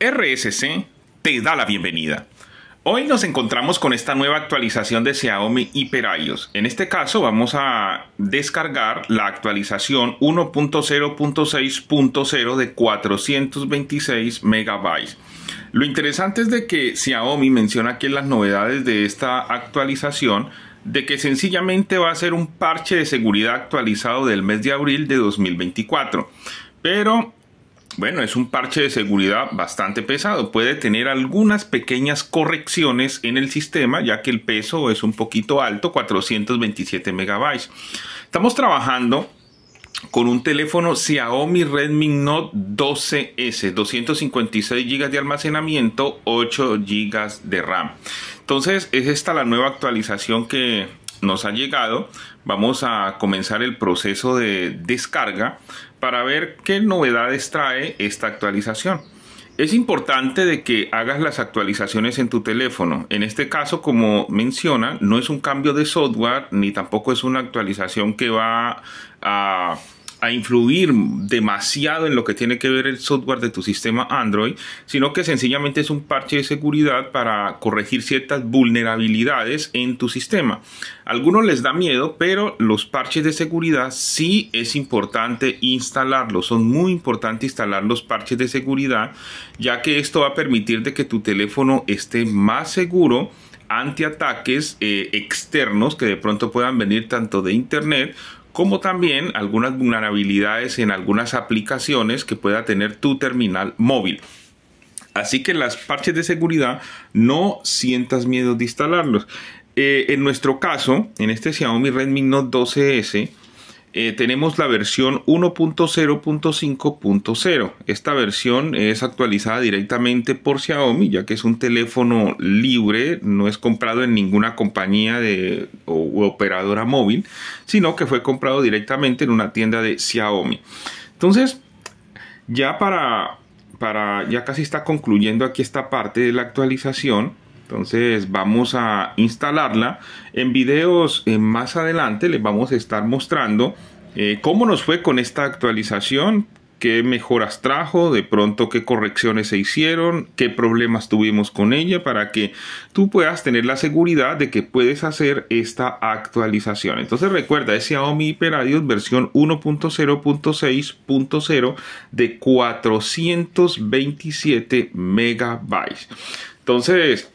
RSC te da la bienvenida. Hoy nos encontramos con esta nueva actualización de Xiaomi Hyper iOS. En este caso vamos a descargar la actualización 1.0.6.0 de 426 MB Lo interesante es de que Xiaomi menciona aquí las novedades de esta actualización de que sencillamente va a ser un parche de seguridad actualizado del mes de abril de 2024. Pero bueno, es un parche de seguridad bastante pesado. Puede tener algunas pequeñas correcciones en el sistema, ya que el peso es un poquito alto, 427 megabytes. Estamos trabajando con un teléfono Xiaomi Redmi Note 12S, 256 GB de almacenamiento, 8 GB de RAM. Entonces, es esta la nueva actualización que nos ha llegado. Vamos a comenzar el proceso de descarga para ver qué novedades trae esta actualización. Es importante de que hagas las actualizaciones en tu teléfono. En este caso, como menciona, no es un cambio de software ni tampoco es una actualización que va a a influir demasiado en lo que tiene que ver el software de tu sistema Android, sino que sencillamente es un parche de seguridad para corregir ciertas vulnerabilidades en tu sistema. algunos les da miedo, pero los parches de seguridad sí es importante instalarlos. Son muy importantes instalar los parches de seguridad, ya que esto va a permitir de que tu teléfono esté más seguro ante ataques eh, externos que de pronto puedan venir tanto de internet como también algunas vulnerabilidades en algunas aplicaciones que pueda tener tu terminal móvil. Así que las parches de seguridad no sientas miedo de instalarlos. Eh, en nuestro caso, en este Xiaomi Redmi Note 12S, eh, tenemos la versión 1.0.5.0. Esta versión es actualizada directamente por Xiaomi, ya que es un teléfono libre, no es comprado en ninguna compañía de, operadora móvil, sino que fue comprado directamente en una tienda de Xiaomi. Entonces, ya para, para ya casi está concluyendo aquí esta parte de la actualización entonces vamos a instalarla. En videos eh, más adelante les vamos a estar mostrando eh, cómo nos fue con esta actualización, qué mejoras trajo, de pronto qué correcciones se hicieron, qué problemas tuvimos con ella, para que tú puedas tener la seguridad de que puedes hacer esta actualización. Entonces recuerda, ese Xiaomi HyperAdios versión 1.0.6.0 de 427 megabytes. Entonces,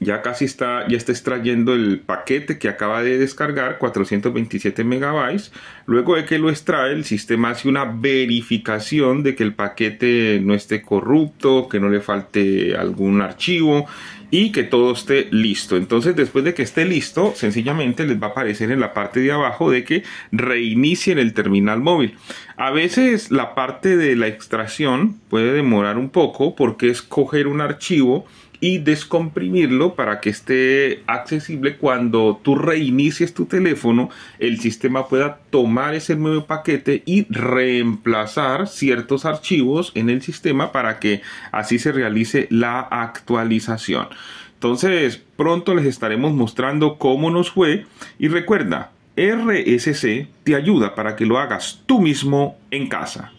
ya casi está, ya está extrayendo el paquete que acaba de descargar, 427 megabytes. Luego de que lo extrae, el sistema hace una verificación de que el paquete no esté corrupto, que no le falte algún archivo y que todo esté listo. Entonces, después de que esté listo, sencillamente les va a aparecer en la parte de abajo de que reinicien el terminal móvil. A veces la parte de la extracción puede demorar un poco porque es coger un archivo y descomprimirlo para que esté accesible cuando tú reinicies tu teléfono, el sistema pueda tomar ese nuevo paquete y reemplazar ciertos archivos en el sistema para que así se realice la actualización. Entonces, pronto les estaremos mostrando cómo nos fue y recuerda, RSC te ayuda para que lo hagas tú mismo en casa.